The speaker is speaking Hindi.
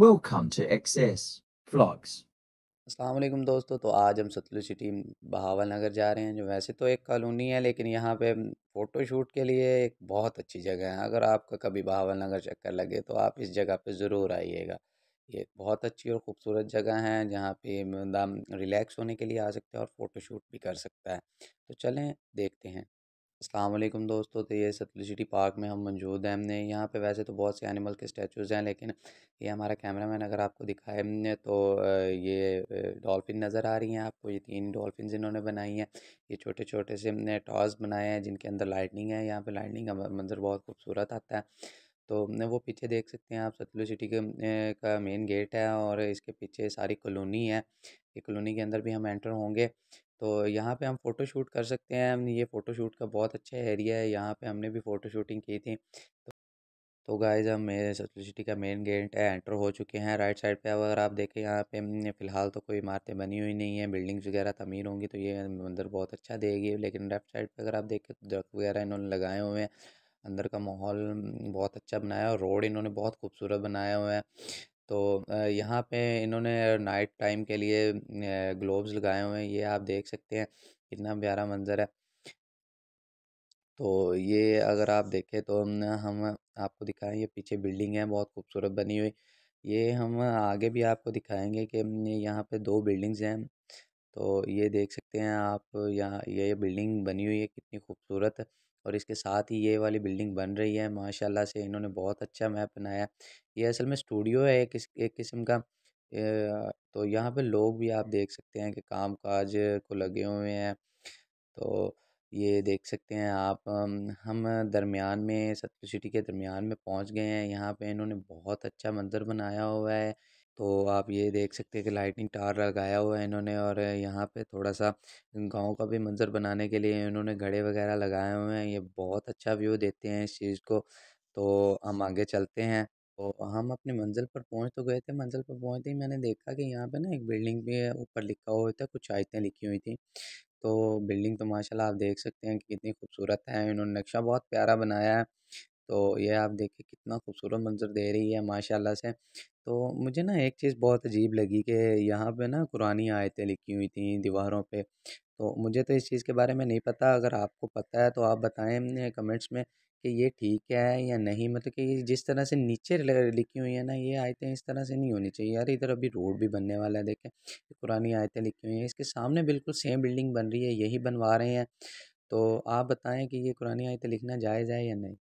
वेलकम टू एक्सेस व्लॉग्स असलम दोस्तों तो आज हम सतलुज सिटी बहावल नगर जा रहे हैं जो वैसे तो एक कॉलोनी है लेकिन यहाँ पे फ़ोटो शूट के लिए एक बहुत अच्छी जगह है अगर आपका कभी बहावल नगर चक्कर लगे तो आप इस जगह पे ज़रूर आइएगा ये बहुत अच्छी और ख़ूबसूरत जगह है जहाँ पे बंदा रिलैक्स होने के लिए आ सकता है और फ़ोटो शूट भी कर सकता है तो चलें देखते हैं असलम दोस्तों तो ये सतलुज सिटी पार्क में हम मौजूद हैं हमने यहाँ पे वैसे तो बहुत से एनिमल के स्टैचूज़ हैं लेकिन ये हमारा कैमरा मैन अगर आपको दिखाए हमने तो ये डॉल्फ़िन नज़र आ रही हैं आपको ये तीन डॉल्फ़िन इन्होंने बनाई हैं ये छोटे छोटे से हमने टॉस बनाए हैं जिनके अंदर लाइटनिंग है यहाँ पर लाइटनिंग का मंजर बहुत खूबसूरत आता है तो वो पीछे देख सकते हैं आप सतलुज सिटी के का मेन गेट है और इसके पीछे सारी कॉलोनी है ये कॉलोनी के अंदर भी हम एंटर होंगे तो यहाँ पे हम फोटो शूट कर सकते हैं हमने ये शूट का बहुत अच्छा एरिया है यहाँ पे हमने भी फ़ोटो शूटिंग की थी तो तो गाइज हम सिटी का मेन गेट है एंटर हो चुके हैं राइट साइड पे अगर आप देखें यहाँ पे फ़िलहाल तो कोई इमारतें बनी हुई नहीं है बिल्डिंग्स वगैरह तमीर होंगी तो ये मंदिर बहुत अच्छा देगी लेकिन लेफ्ट साइड पर अगर आप देखें तो दरख्त वगैरह इन्होंने लगाए हुए हैं अंदर का माहौल बहुत अच्छा बनाया और रोड इन्होंने बहुत खूबसूरत बनाया हुआ है तो यहाँ पे इन्होंने नाइट टाइम के लिए ग्लोब्स लगाए हुए हैं ये आप देख सकते हैं कितना प्यारा मंजर है तो ये अगर आप देखें तो हम हम आपको दिखाएं ये पीछे बिल्डिंग है बहुत खूबसूरत बनी हुई ये हम आगे भी आपको दिखाएंगे कि यहाँ पे दो बिल्डिंग्स हैं तो ये देख सकते हैं आप यहाँ ये बिल्डिंग बनी हुई है कितनी खूबसूरत और इसके साथ ही ये वाली बिल्डिंग बन रही है माशाल्लाह से इन्होंने बहुत अच्छा मैप बनाया ये असल में स्टूडियो है एक एक किस्म का तो यहाँ पे लोग भी आप देख सकते हैं कि काम काज को लगे हुए हैं तो ये देख सकते हैं आप हम दरमियान में सतलुज सिटी के दरमियान में पहुँच गए हैं यहाँ पे इन्होंने बहुत अच्छा मंदिर बनाया हुआ है तो आप ये देख सकते हैं कि लाइटिंग टावर लगाया हुआ है इन्होंने और यहाँ पे थोड़ा सा गांव का भी मंजर बनाने के लिए इन्होंने घड़े वगैरह लगाए हुए हैं ये बहुत अच्छा व्यू देते हैं इस चीज़ को तो हम आगे चलते हैं तो हम अपने मंजिल पर पहुँच तो गए थे मंजिल पर पहुँचते ही मैंने देखा कि यहाँ पर ना एक बिल्डिंग भी ऊपर लिखा हुआ था कुछ आयतें लिखी हुई थी तो बिल्डिंग तो माशाल्लाह आप देख सकते हैं कि कितनी खूबसूरत है इन्होंने नक्शा बहुत प्यारा बनाया है तो ये आप देखिए कितना खूबसूरत मंजर दे रही है माशाल्लाह से तो मुझे ना एक चीज़ बहुत अजीब लगी कि यहाँ पे ना कुरानी आयतें लिखी हुई थी दीवारों पे तो मुझे तो इस चीज़ के बारे में नहीं पता अगर आपको पता है तो आप बताएं कमेंट्स में कि ये ठीक है या नहीं मतलब कि जिस तरह से नीचे लिखी हुई है ना ये आयतें इस तरह से नहीं होनी चाहिए यार इधर अभी रोड भी बनने वाला है देखें पुरानी आयतें लिखी हुई हैं इसके सामने बिल्कुल सेम बिल्डिंग बन रही है यही बनवा रहे हैं तो आप बताएं कि ये पुरानी आयतें लिखना जायज़ है या नहीं